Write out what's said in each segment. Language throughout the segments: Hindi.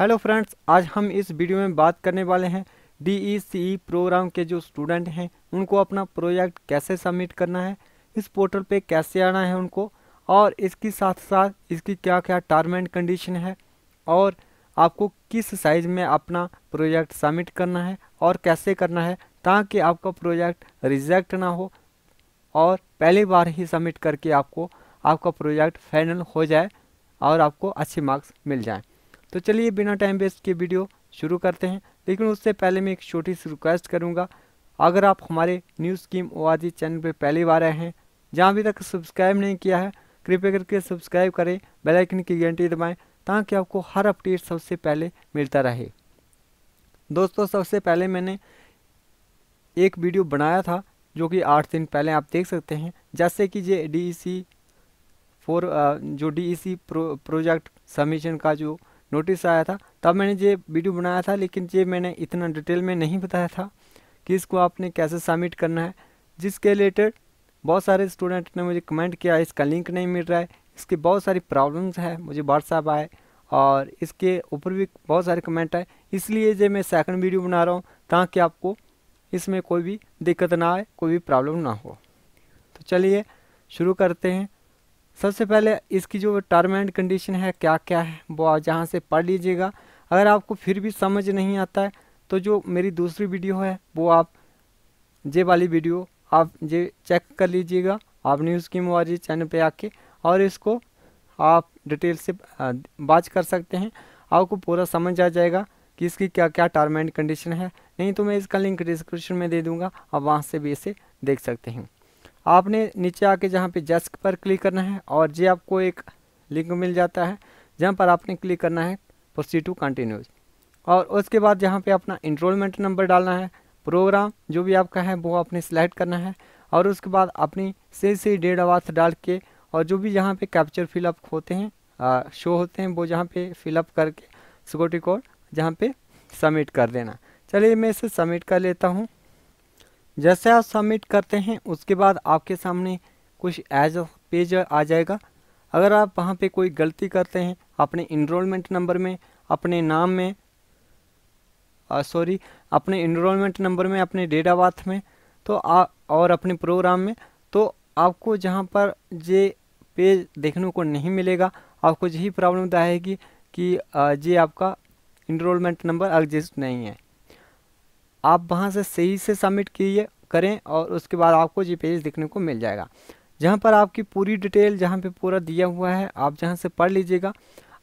हेलो फ्रेंड्स आज हम इस वीडियो में बात करने वाले हैं डी प्रोग्राम e e के जो स्टूडेंट हैं उनको अपना प्रोजेक्ट कैसे सबमिट करना है इस पोर्टल पे कैसे आना है उनको और इसके साथ साथ इसकी क्या क्या टर्म एंड कंडीशन है और आपको किस साइज में अपना प्रोजेक्ट सबमिट करना है और कैसे करना है ताकि आपका प्रोजेक्ट रिजेक्ट ना हो और पहली बार ही सबमिट करके आपको आपका प्रोजेक्ट फाइनल हो जाए और आपको अच्छे मार्क्स मिल जाएँ तो चलिए बिना टाइम वेस्ट के वीडियो शुरू करते हैं लेकिन उससे पहले मैं एक छोटी सी रिक्वेस्ट करूँगा अगर आप हमारे न्यूज़ स्कीम ओ चैनल पर पहली बार आए हैं जहाँ अभी तक सब्सक्राइब नहीं किया है कृपया करके सब्सक्राइब करें बेलाइकन की घंटी दबाएँ ताकि आपको हर अपडेट सबसे पहले मिलता रहे दोस्तों सबसे पहले मैंने एक वीडियो बनाया था जो कि आठ दिन पहले आप देख सकते हैं जैसे कि ये डी ई सी फोर जो D E C project submission का जो नोटिस आया था तब मैंने ये वीडियो बनाया था लेकिन ये मैंने इतना डिटेल में नहीं बताया था कि इसको आपने कैसे सबमिट करना है जिसके रिलेटेड बहुत सारे स्टूडेंट ने मुझे कमेंट किया इसका लिंक नहीं मिल रहा है इसकी बहुत सारी प्रॉब्लम्स है मुझे व्हाट्सएप आए और इसके ऊपर भी बहुत सारे कमेंट आए इसलिए जो मैं सेकंड वीडियो बना रहा हूँ ताकि आपको इसमें कोई भी दिक्कत ना आए कोई भी प्रॉब्लम ना हो तो चलिए शुरू करते हैं सबसे पहले इसकी जो टर्म एंड कंडीशन है क्या क्या है वो आप जहाँ से पढ़ लीजिएगा अगर आपको फिर भी समझ नहीं आता है तो जो मेरी दूसरी वीडियो है वो आप जे वाली वीडियो आप जे चेक कर लीजिएगा आप न्यूज़ की मुआवजे चैनल पे आके और इसको आप डिटेल से बात कर सकते हैं आपको पूरा समझ आ जाएगा कि इसकी क्या क्या टर्म एंड कंडीशन है नहीं तो मैं इसका लिंक डिस्क्रिप्शन में दे दूँगा आप वहाँ से भी इसे देख सकते हैं आपने नीचे आके जहाँ पे जस्क पर क्लिक करना है और जे आपको एक लिंक मिल जाता है जहाँ पर आपने क्लिक करना है प्रोसी टू कंटिन्यूज और उसके बाद जहाँ पे अपना इनरोलमेंट नंबर डालना है प्रोग्राम जो भी आपका है वो आपने सेलेक्ट करना है और उसके बाद अपनी सही सही डेट आवाज डाल के और जो भी जहाँ पे कैप्चर फिलअप होते हैं आ, शो होते हैं वो जहाँ पे फिलअप करके सिक्योरिटी कोड जहाँ पे सबमिट कर देना चलिए मैं इसे सबमिट कर लेता हूँ जैसे आप सबमिट करते हैं उसके बाद आपके सामने कुछ एज पेज आ जाएगा अगर आप वहाँ पे कोई गलती करते हैं अपने इनरोलमेंट नंबर में अपने नाम में सॉरी अपने इनरोलमेंट नंबर में अपने डेट ऑफ बर्थ में तो आ, और अपने प्रोग्राम में तो आपको जहाँ पर ये पेज देखने को नहीं मिलेगा आपको यही प्रॉब्लम आएगी कि ये आपका इनरोलमेंट नंबर एग्जिस्ट नहीं है आप वहाँ से सही से सबमिट किए करें और उसके बाद आपको ये पेज देखने को मिल जाएगा जहाँ पर आपकी पूरी डिटेल जहाँ पे पूरा दिया हुआ है आप जहाँ से पढ़ लीजिएगा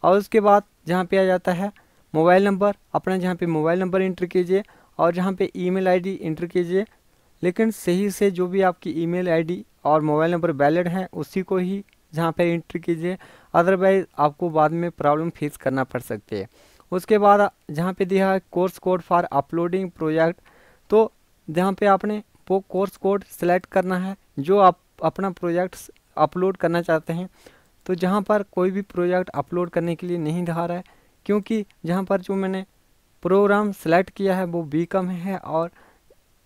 और उसके बाद जहाँ पे आ जाता है मोबाइल नंबर अपना जहाँ पे मोबाइल नंबर इंटर कीजिए और जहाँ पे ईमेल आईडी इंटर कीजिए लेकिन सही से जो भी आपकी ईमेल आईडी और मोबाइल नंबर वैलिड है उसी को ही जहाँ पर इंटर कीजिए अदरवाइज़ आपको बाद में प्रॉब्लम फेस करना पड़ सकती है उसके बाद जहाँ पे दिया है course code for uploading project तो जहाँ पे आपने वो कोर्स कोड सेलेक्ट करना है जो आप अपना प्रोजेक्ट अपलोड करना चाहते हैं तो जहाँ पर कोई भी प्रोजेक्ट अपलोड करने के लिए नहीं दिखा रहा है क्योंकि जहाँ पर जो मैंने प्रोग्राम सेलेक्ट किया है वो बी कम है और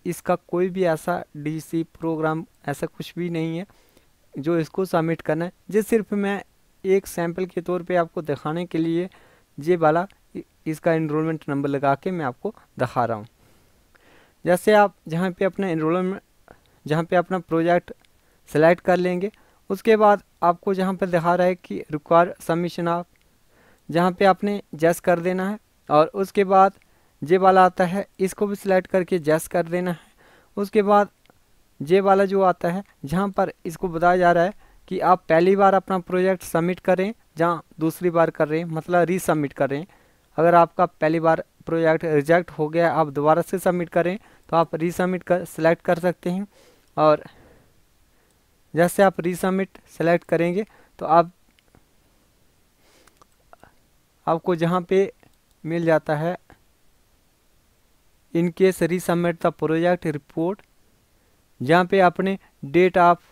इसका कोई भी ऐसा डी प्रोग्राम ऐसा कुछ भी नहीं है जो इसको सबमिट करना है ये सिर्फ मैं एक सैम्पल के तौर पे आपको दिखाने के लिए ये वाला इसका इनरोलमेंट नंबर लगा के मैं आपको दिखा रहा हूँ जैसे आप जहाँ पे अपना इनरोलमेंट जहाँ पे अपना प्रोजेक्ट सेलेक्ट कर लेंगे उसके बाद आपको जहाँ पर दिखा रहा है कि रिक्वायर सबमिशन आप जहाँ पे आपने जैस कर देना है और उसके बाद जे वाला आता है इसको भी सिलेक्ट करके जैस कर देना है उसके बाद जे वाला जो आता है जहाँ पर इसको बताया जा रहा है कि आप पहली बार अपना प्रोजेक्ट सबमिट करें जहाँ दूसरी बार कर रहे हैं मतलब रीसबमिट कर रहे हैं अगर आपका पहली बार प्रोजेक्ट रिजेक्ट हो गया आप दोबारा से सबमिट करें तो आप रीसबमिट कर सेलेक्ट कर सकते हैं और जैसे आप रीसबमिट सेलेक्ट करेंगे तो आप आपको जहाँ पे मिल जाता है in case resubmit the project report जहाँ पे आपने डेट ऑफ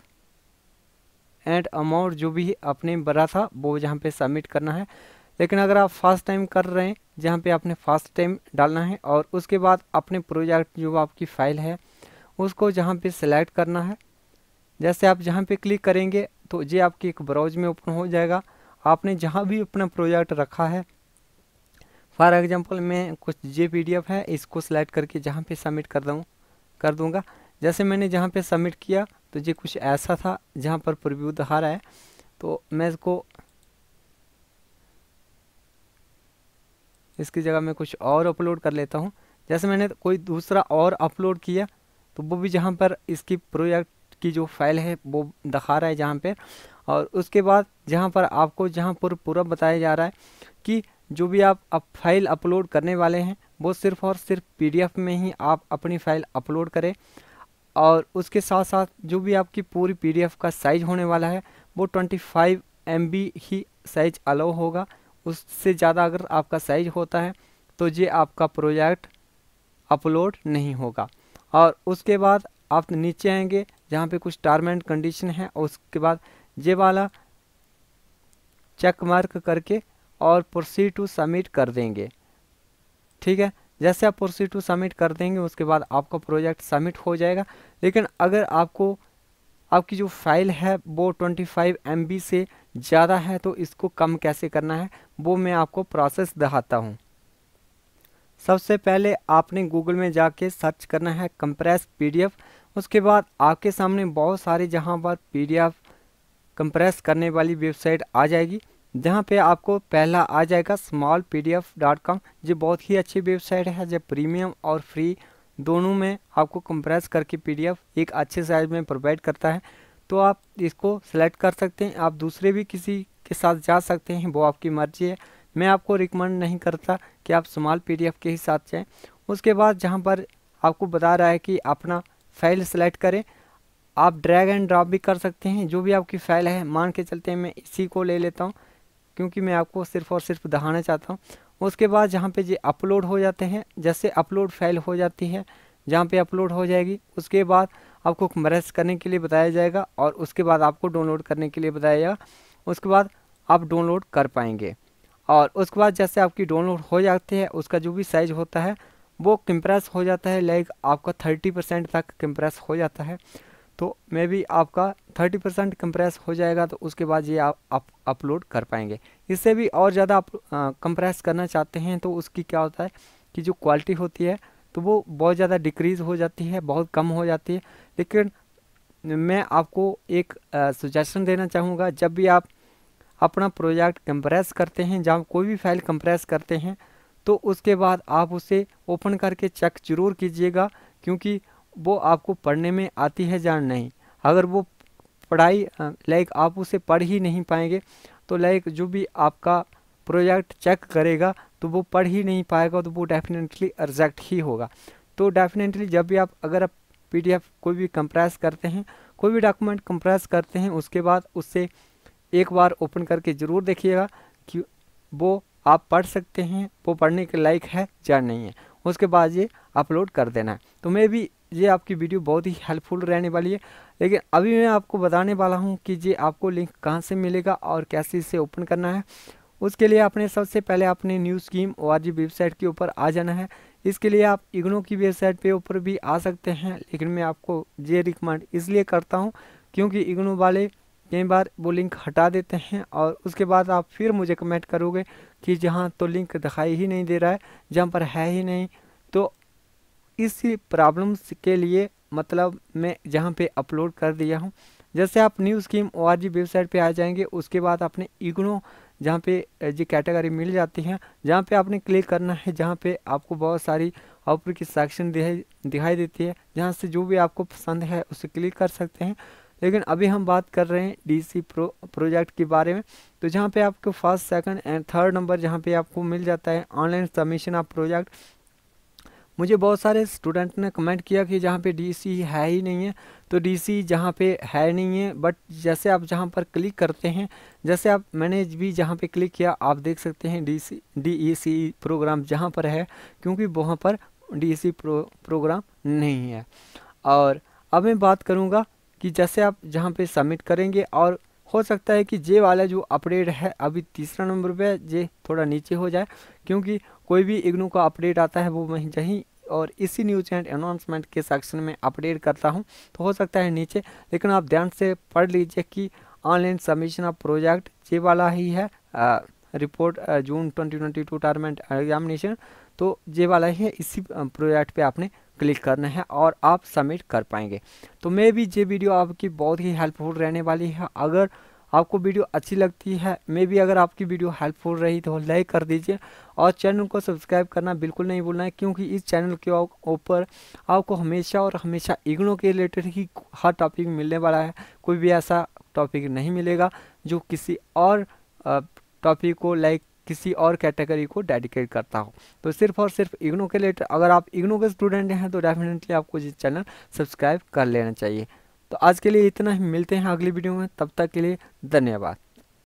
एंड अमाउंट जो भी अपने भरा था वो जहाँ पे सबमिट करना है लेकिन अगर आप फर्स्ट टाइम कर रहे हैं जहाँ पे आपने फर्स्ट टाइम डालना है और उसके बाद अपने प्रोजेक्ट जो आपकी फ़ाइल है उसको जहाँ पे सिलेक्ट करना है जैसे आप जहाँ पे क्लिक करेंगे तो ये आपके एक ब्राउज में ओपन हो जाएगा आपने जहाँ भी अपना प्रोजेक्ट रखा है फॉर एग्जांपल मैं कुछ जे पी है इसको सिलेक्ट करके जहाँ पे सबमिट कर दूँ कर दूँगा जैसे मैंने जहाँ पर सबमिट किया तो ये कुछ ऐसा था जहाँ पर प्रव्यू दिखा रहा है तो मैं इसको इसकी जगह मैं कुछ और अपलोड कर लेता हूँ जैसे मैंने कोई दूसरा और अपलोड किया तो वो भी जहाँ पर इसकी प्रोजेक्ट की जो फाइल है वो दिखा रहा है जहाँ पर और उसके बाद जहाँ पर आपको जहाँ पर पूरा बताया जा रहा है कि जो भी आप अब फाइल अपलोड करने वाले हैं वो सिर्फ़ और सिर्फ पीडीएफ में ही आप अपनी फ़ाइल अपलोड करें और उसके साथ साथ जो भी आपकी पूरी पीडीएफ का साइज़ होने वाला है वो 25 एमबी ही साइज़ अलाउ होगा उससे ज़्यादा अगर आपका साइज होता है तो ये आपका प्रोजेक्ट अपलोड नहीं होगा और उसके बाद आप नीचे आएंगे जहाँ पे कुछ टर्म एंड कंडीशन है और उसके बाद ये वाला चेक मार्क करके और प्रोसीड टू सबमिट कर देंगे ठीक है जैसे आप प्रोसीड टू सबमिट कर देंगे उसके बाद आपका प्रोजेक्ट सबमिट हो जाएगा लेकिन अगर आपको आपकी जो फाइल है वो 25 एम से ज़्यादा है तो इसको कम कैसे करना है वो मैं आपको प्रोसेस दिखाता हूँ सबसे पहले आपने गूगल में जाके सर्च करना है कंप्रेस पीडीएफ उसके बाद आपके सामने बहुत सारे जहाँ पर पीडीएफ कंप्रेस करने वाली वेबसाइट आ जाएगी जहाँ पे आपको पहला आ जाएगा small P D F dot com जो बहुत ही अच्छी वेबसाइट है जो प्रीमियम और फ्री दोनों में आपको कंप्रेस करके पीडीएफ एक अच्छे साइज में प्रोवाइड करता है तो आप इसको सेलेक्ट कर सकते हैं आप दूसरे भी किसी के साथ जा सकते हैं वो आपकी मर्जी है मैं आपको रिकमेंड नहीं करता कि आप स्मॉल पी के ही साथ जाएँ उसके बाद जहाँ पर आपको बता रहा है कि अपना फाइल सेलेक्ट करें आप ड्रैग एंड ड्रॉप भी कर सकते हैं जो भी आपकी फ़ाइल है मान के चलते हैं मैं इसी को ले लेता हूँ क्योंकि मैं आपको सिर्फ और सिर्फ दहाना चाहता हूँ उसके बाद जहाँ पे ये अपलोड हो जाते हैं जैसे अपलोड फाइल हो जाती है जहाँ पे अपलोड हो जाएगी उसके बाद आपको कंप्रेस करने के लिए बताया जाएगा और उसके बाद आपको डाउनलोड करने के लिए बताया जाएगा उसके बाद आप डाउनलोड कर पाएंगे और उसके बाद जैसे आपकी डाउनलोड हो जाती है उसका जो भी साइज़ होता है वो कंप्रेस हो जाता है लाइक आपका थर्टी परसेंट तक कंप्रेस हो जाता है तो मे भी आपका 30 परसेंट कंप्रेस हो जाएगा तो उसके बाद ये आप अपलोड कर पाएंगे इससे भी और ज़्यादा आप कंप्रेस करना चाहते हैं तो उसकी क्या होता है कि जो क्वालिटी होती है तो वो बहुत ज़्यादा डिक्रीज़ हो जाती है बहुत कम हो जाती है लेकिन मैं आपको एक सुजेशन देना चाहूँगा जब भी आप अपना प्रोजेक्ट कंप्रेस करते हैं जहाँ कोई भी फाइल कंप्रेस करते हैं तो उसके बाद आप उसे ओपन करके चेक जरूर कीजिएगा क्योंकि वो आपको पढ़ने में आती है या नहीं अगर वो पढ़ाई लाइक आप उसे पढ़ ही नहीं पाएंगे तो लाइक जो भी आपका प्रोजेक्ट चेक करेगा तो वो पढ़ ही नहीं पाएगा तो वो डेफिनेटली रिजेक्ट ही होगा तो डेफिनेटली जब भी आप अगर आप पी कोई भी कंप्रेस करते हैं कोई भी डॉक्यूमेंट कंप्रेस करते हैं उसके बाद उससे एक बार ओपन करके ज़रूर देखिएगा कि वो आप पढ़ सकते हैं वो पढ़ने के लायक है या नहीं है उसके बाद ये अपलोड कर देना है तो मैं भी ये आपकी वीडियो बहुत ही हेल्पफुल रहने वाली है लेकिन अभी मैं आपको बताने वाला हूँ कि ये आपको लिंक कहाँ से मिलेगा और कैसे इसे ओपन करना है उसके लिए आपने सबसे पहले अपने न्यूज़ स्कीम ओ वेबसाइट के ऊपर आ जाना है इसके लिए आप इग्नो की वेबसाइट पे ऊपर भी आ सकते हैं लेकिन मैं आपको ये रिकमेंड इसलिए करता हूँ क्योंकि इग्नो वाले कई बार वो लिंक हटा देते हैं और उसके बाद आप फिर मुझे कमेंट करोगे कि जहाँ तो लिंक दिखाई ही नहीं दे रहा है जहाँ पर है ही नहीं तो इस प्रॉब्लम्स के लिए मतलब मैं जहाँ पे अपलोड कर दिया हूँ जैसे आप न्यू स्कीम ओ वेबसाइट पे आ जाएंगे उसके बाद आपने इग्नो जहाँ पे जी कैटेगरी मिल जाती है जहाँ पे आपने क्लिक करना है जहाँ पे आपको बहुत सारी ऑफर की सेक्शन दिखाई दिखाई देती है जहाँ से जो भी आपको पसंद है उसे क्लिक कर सकते हैं लेकिन अभी हम बात कर रहे हैं डीसी प्रो प्रोजेक्ट के बारे में तो जहाँ पे आपको first second and third number जहाँ पे आपको मिल जाता है ऑनलाइन सबमिशन ऑफ प्रोजेक्ट मुझे बहुत सारे स्टूडेंट ने कमेंट किया कि जहाँ पे डीसी है ही नहीं है तो डीसी जहाँ पर है नहीं है बट जैसे आप जहाँ पर क्लिक करते हैं जैसे आप मैंने भी जहाँ पे क्लिक किया आप देख सकते हैं डीसी डीईसी प्रोग्राम जहाँ पर है क्योंकि वहाँ पर डीसी प्रो प्रोग्राम नहीं है और अब मैं बात करूँगा कि जैसे आप जहाँ पर सबमिट करेंगे और हो सकता है कि जे वाला जो अपडेट है अभी तीसरा नंबर पे जे थोड़ा नीचे हो जाए क्योंकि कोई भी इग्नू का अपडेट आता है वो वहीं जहीं और इसी न्यूज एंड अनाउंसमेंट के सेक्शन में अपडेट करता हूँ तो हो सकता है नीचे लेकिन आप ध्यान से पढ़ लीजिए कि ऑनलाइन सबमिशन ऑफ प्रोजेक्ट ये वाला ही है आ, report June 2022 term end examination तो ये वाला ही है इसी प्रोजेक्ट पे आपने क्लिक करना है और आप सबमिट कर पाएंगे तो मे भी ये वीडियो आपकी बहुत ही हेल्पफुल रहने वाली है अगर आपको वीडियो अच्छी लगती है मे भी अगर आपकी वीडियो हेल्पफुल रही तो लाइक कर दीजिए और चैनल को सब्सक्राइब करना बिल्कुल नहीं भूलना है क्योंकि इस चैनल के ऊपर आपको हमेशा और हमेशा इग्नो के रिलेटेड ही हर टॉपिक मिलने वाला है कोई भी ऐसा टॉपिक नहीं मिलेगा जो किसी और टॉपिक को लाइक किसी और कैटेगरी को डेडिकेट करता हो तो सिर्फ और सिर्फ इग्नो के रिलेटेड अगर आप इग्नो के स्टूडेंट हैं तो डेफिनेटली आपको ये चैनल सब्सक्राइब कर लेना चाहिए तो आज के लिए इतना ही मिलते हैं अगली वीडियो में तब तक के लिए धन्यवाद